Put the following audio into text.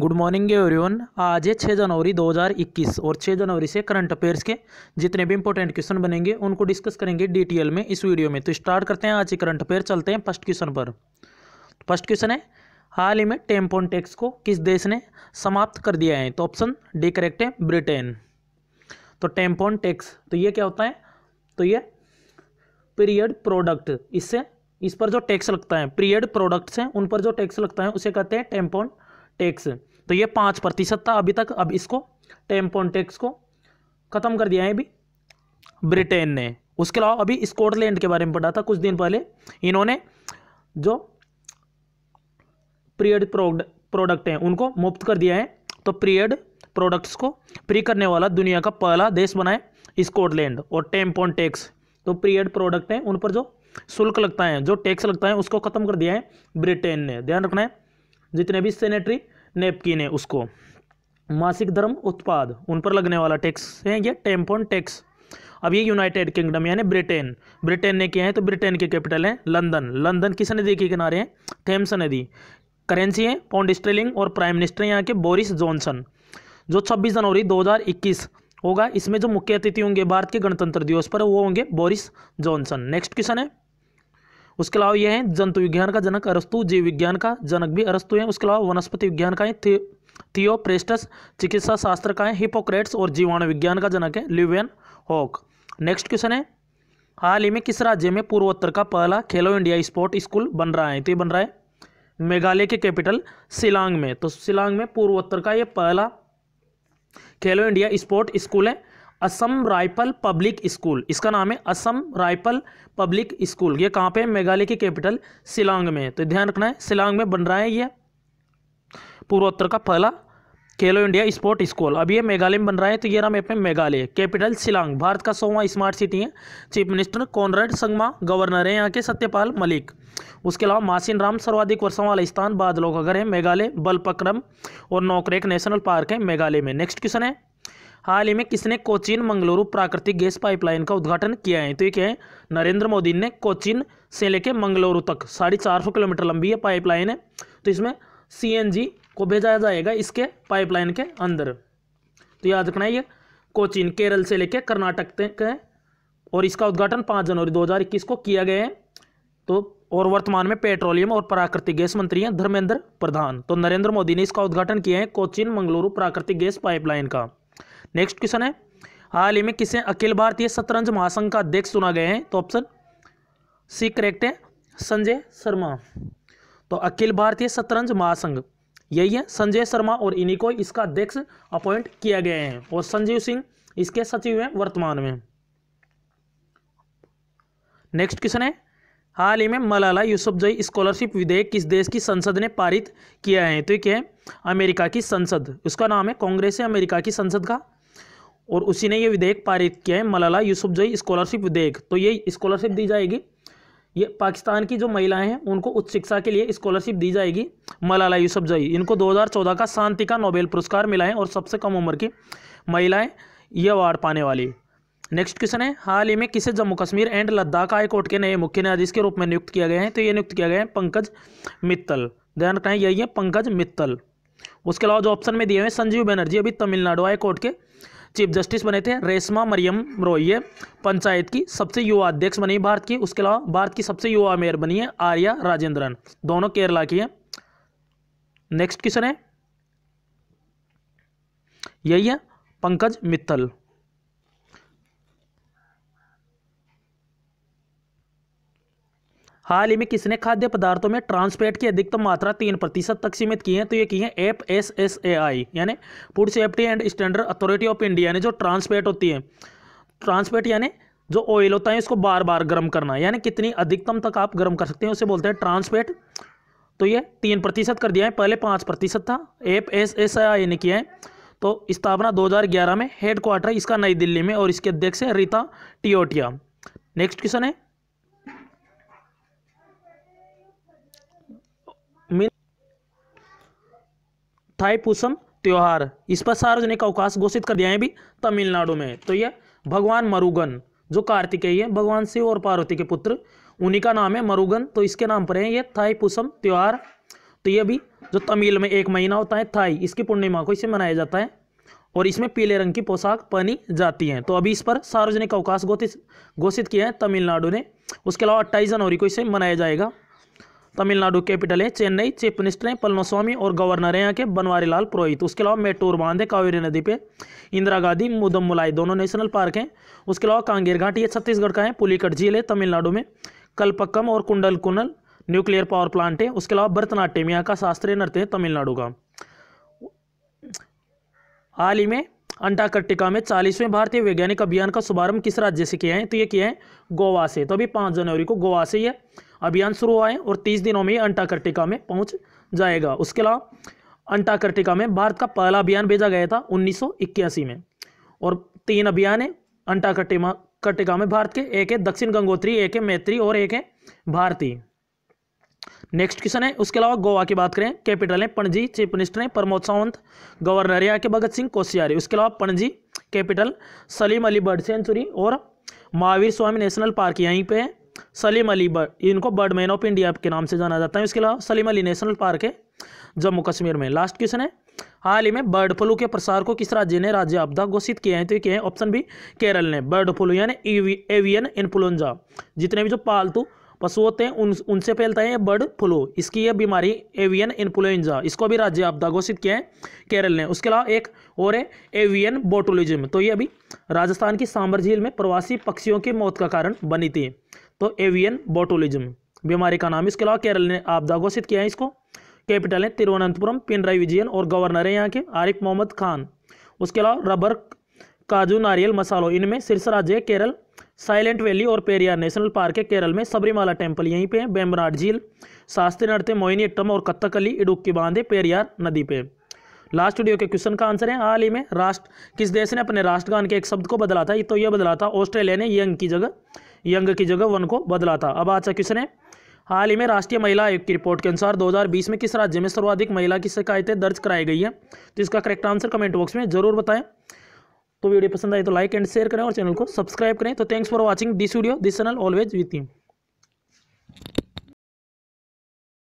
good morning everyone आज है छः जनवरी 2021 और 6 जनवरी से करंट अफेयर्स के जितने भी इंपॉर्टेंट क्वेश्चन बनेंगे उनको डिस्कस करेंगे डिटेल में इस वीडियो में तो स्टार्ट करते हैं आज के करंट अफेयर चलते हैं फर्स्ट क्वेश्चन पर फर्स्ट तो क्वेश्चन है हाल ही में टेम्पोन टैक्स को किस देश ने समाप्त कर दिया है तो ऑप्शन डी करेक्ट है ब्रिटेन तो टेम्पोन टैक्स तो ये क्या होता है तो ये पीरियड प्रोडक्ट इससे इस पर जो टैक्स लगता है पीरियड प्रोडक्ट्स हैं उन पर जो टैक्स लगता है उसे कहते हैं टेम्पोन टैक्स तो ये पाँच प्रतिशत था अभी तक अब इसको टेम्पोन टैक्स को ख़त्म कर दिया है अभी ब्रिटेन ने उसके अलावा अभी स्कॉटलैंड के बारे में पढ़ा था कुछ दिन पहले इन्होंने जो पीरियड प्रोडक्ट हैं उनको मुफ्त कर दिया है तो प्रियड प्रोडक्ट्स को प्री करने वाला दुनिया का पहला देश बनाए स्कॉटलैंड और टेम्पोन टैक्स तो पीरियड प्रोडक्ट हैं उन पर जो शुल्क लगता है जो टैक्स लगता है उसको ख़त्म कर दिया है ब्रिटेन ने ध्यान रखना है जितने भी सेनेटरी नेपकिन है उसको मासिक धर्म उत्पाद उन पर लगने वाला टैक्स है यह टेम्पोन टैक्स अब ये यूनाइटेड किंगडम यानी ब्रिटेन ब्रिटेन ने किया है तो ब्रिटेन के कैपिटल है लंदन लंदन किस नदी के किनारे हैं थेम्स नदी करेंसी है पौंड स्ट्रेलिंग और प्राइम मिनिस्टर यहाँ के बोरिस जॉनसन जो 26 जनवरी 2021 होगा इसमें जो मुख्य अतिथि होंगे भारत के गणतंत्र दिवस पर वो होंगे बोरिस जॉनसन नेक्स्ट क्वेश्चन है उसके अलावा ये हैं जंतु विज्ञान का जनक अरस्तु जीव विज्ञान का जनक भी अरस्तु हैं उसके अलावा वनस्पति विज्ञान का है थियोप्रेस्टस चिकित्सा शास्त्र का है हिपोक्रेट्स और जीवाणु विज्ञान का जनक है लिवियन हॉक नेक्स्ट क्वेश्चन है हाल ही में किस राज्य में पूर्वोत्तर का पहला खेलो इंडिया स्पोर्ट स्कूल बन रहा है तो ये बन रहा है मेघालय के कैपिटल शिलांग में तो शिलांग में पूर्वोत्तर का ये पहला खेलो इंडिया स्पोर्ट स्कूल है असम राइफल पब्लिक स्कूल इसका नाम है असम राइफल पब्लिक स्कूल ये कहाँ पे है मेघालय की कैपिटल शिलोंग में तो ध्यान रखना है शिलांग में बन रहा है ये पूर्वोत्तर का पहला खेलो इंडिया स्पोर्ट स्कूल अब ये मेघालय में बन रहा है तो ये नाम है मेघालय कैपिटल शिलांग भारत का सोवा स्मार्ट सिटी है chief minister Conrad Sangma governor है यहाँ के सत्यपाल मलिक उसके अलावा मासिन राम सर्वाधिक वर्षा वाला स्थान बादलों का घर है मेघालय बलपक्रम और नौकरेक नेशनल पार्क है मेघालय में नेक्स्ट क्वेश्चन है हाल ही में किसने कोचीन मंगलुरु प्राकृतिक गैस पाइपलाइन का उद्घाटन किया है तो ये क्या है नरेंद्र मोदी ने कोचीन से लेके मंगलुरु तक साढ़े चार सौ किलोमीटर लंबी ये पाइपलाइन है तो इसमें सीएनजी को भेजा जाएगा इसके पाइपलाइन के अंदर तो याद रखना ये कोचीन केरल से लेकर कर्नाटक तक है और इसका उद्घाटन पाँच जनवरी दो को किया गया है तो और वर्तमान में पेट्रोलियम और प्राकृतिक गैस मंत्री हैं धर्मेंद्र प्रधान तो नरेंद्र मोदी ने इसका उद्घाटन किया है कोचीन मंगलुरु प्राकृतिक गैस पाइपलाइन का नेक्स्ट क्वेश्चन है हाल ही में किसे अखिल भारतीय शतरंज महासंघ का अध्यक्ष चुना गया है तो ऑप्शन सी करेक्ट है संजय शर्मा तो अखिल भारतीय शतरंज महासंघ यही है संजय शर्मा और इन्हीं को इसका अध्यक्ष अपॉइंट किया गया है और संजीव सिंह इसके सचिव हैं वर्तमान में नेक्स्ट क्वेश्चन है हाल ही में मलाला यूसुफजई स्कॉलरशिप विधेयक किस देश की संसद ने पारित किया है तो ये क्या है अमेरिका की संसद उसका नाम है कांग्रेस है अमेरिका की संसद का और उसी ने ये विधेयक पारित किया है मलाला यूसुफजई स्कॉलरशिप विधेयक तो ये स्कॉलरशिप दी जाएगी ये पाकिस्तान की जो महिलाएं हैं उनको उच्च शिक्षा के लिए स्कॉलरशिप दी जाएगी मलाला यूसुफजई इनको 2014 का शांति का नोबेल पुरस्कार मिला है और सबसे कम उम्र की महिलाएं ये अवार्ड पाने वाली नेक्स्ट क्वेश्चन है हाल ही में किसे जम्मू कश्मीर एंड लद्दाख हाईकोर्ट के नए मुख्य न्यायाधीश के रूप में नियुक्त किया गया है तो ये नियुक्त किया गया है पंकज मित्तल ध्यान रखना यही है पंकज मित्तल उसके अलावा जो ऑप्शन में दिए हुए संजीव बनर्जी अभी तमिलनाडु हाईकोर्ट के चीफ जस्टिस बने थे रेशमा मरियम रोये पंचायत की सबसे युवा अध्यक्ष बनी भारत की उसके अलावा भारत की सबसे युवा मेयर बनी है आर्या राजेंद्रन दोनों केरला की है नेक्स्ट क्वेश्चन है यही है पंकज मित्तल हाल ही में किसने खाद्य पदार्थों में ट्रांसपेट की अधिकतम मात्रा तीन प्रतिशत तक सीमित की है तो ये की है F S S A I यानी food safety and standard authority of India यानी जो ट्रांसपेट होती है ट्रांसपेट यानी जो ऑयल होता है इसको बार बार गर्म करना यानी कितनी अधिकतम तक आप गर्म कर सकते हैं उसे बोलते हैं ट्रांसपेट तो ये तीन प्रतिशत कर दिया है पहले पाँच प्रतिशत था एफ एस एस आई ने किया है तो स्थापना 2011 में हेड क्वार्टर इसका नई दिल्ली में और इसके अध्यक्ष है रीता टियोटिया नेक्स्ट क्वेश्चन है पूसम त्यौहार इस पर सार्वजनिक अवकाश घोषित कर दिया है भी तमिलनाडु में तो यह भगवान मरुगन जो कार्तिकेय है भगवान शिव और पार्वती के पुत्र उन्हीं का नाम है मरुगन तो इसके नाम पर है ये थाईपूसम त्यौहार तो ये भी जो तमिल में एक महीना होता है थाई इसकी पूर्णिमा को इसे मनाया जाता है और इसमें पीले रंग की पोशाक पहनी जाती है तो अभी इस पर सार्वजनिक अवकाश घोषित घोषित किया है तमिलनाडु ने उसके अलावा अट्ठाईस जनवरी को इसे मनाया जाएगा तमिलनाडु कैपिटल है चेन्नई चीफ मिनिस्टर हैं पलनोस्वामी और गवर्नर हैं यहाँ के बनवारीलाल पुरोहित उसके अलावा मेटूर बांध है कावेरी नदी पे इंदिरा गांधी मुदमुलाई दोनों नेशनल पार्क हैं उसके अलावा कांगेर घाट ये छत्तीसगढ़ का है पुलिकट झील है तमिलनाडु में कलपक्कम और कुंडल कुनल न्यूक्लियर पावर प्लांट है उसके अलावा भरतनाट्यम यहाँ का शास्त्रीय नृत्य है तमिलनाडु का हाल ही में अंटार्कटिका में चालीसवें भारतीय वैज्ञानिक अभियान का शुभारंभ किस राज्य से किया है तो ये किया है गोवा से तो अभी पाँच जनवरी को गोवा से यह अभियान शुरू हुआ है और तीस दिनों में अंटार्कटिका में पहुँच जाएगा उसके अलावा अंटार्कटिका में भारत का पहला अभियान भेजा गया था उन्नीस में और तीन अभियान है अंटार्कटिका कटिका में भारत के एक है दक्षिण गंगोत्री एक है मैत्री और एक है भारती नेक्स्ट क्वेश्चन है उसके अलावा गोवा की बात करें कैपिटल है पणजी चीफ मिनिस्टर हैं प्रमोद सावंत गवर्नर है के भगत सिंह कोशियारी उसके अलावा Panaji capital Salim Ali bird sanctuary और महावीर स्वामी नेशनल पार्क यहीं पे है सलीम अली बर्ड इनको बर्ड मैन ऑफ इंडिया के नाम से जाना जाता है इसके अलावा सलीम अली नेशनल पार्क है जम्मू कश्मीर में लास्ट क्वेश्चन है हाल ही में बर्ड फ्लू के प्रसार को किस राज्य ने राज्य आपदा घोषित किया है तो ये क्या है ऑप्शन बी केरल ने बर्ड फ्लू यानी एवियन इन्फ्लुंजा जितने भी जो पालतू पशु होते हैं उन उनसे फैलता है बर्ड फ्लू इसकी यह बीमारी एवियन इन्फ्लुएंजा इसको भी राज्य आपदा घोषित किया है केरल ने उसके अलावा एक और है एवियन बोटोलिज्म तो ये अभी राजस्थान की सांबर झील में प्रवासी पक्षियों की मौत का कारण बनी थी तो एवियन बोटोलिज्म बीमारी का नाम इसके अलावा केरल ने आपदा घोषित किया है इसको कैपिटल है तिरुवनंतपुरम पिनराई विजयन और गवर्नर है यहाँ के आरिफ मोहम्मद खान उसके अलावा रबर काजू नारियल मसालो इनमें शीर्ष राज्य केरल साइलेंट वैली और पेरियार नेशनल पार्क है केरल में सबरीमाला टेम्पल यहीं पे है बेमराट झील शास्त्री नृत्य मोहिनी अट्टम और कत्थकली इडुक्की बांध है पेरियार नदी पे लास्ट वीडियो के क्वेश्चन का आंसर है हाल ही में राष्ट्र किस देश ने अपने राष्ट्रगान के एक शब्द को बदला था तो यह बदला था ऑस्ट्रेलिया ने यंग की जगह यंग की जगह वन को बदला था अब आज का क्वेश्चन है हाल ही में राष्ट्रीय महिला आयोग की रिपोर्ट के अनुसार 2020 में किस राज्य में सर्वाधिक महिला की शिकायतें दर्ज कराई गई है तो इसका करेक्ट आंसर कमेंट बॉक्स में जरूर बताएं तो वीडियो पसंद आए तो लाइक एंड शेयर करें और चैनल को सब्सक्राइब करें तो thanks for watching this video this channel always with you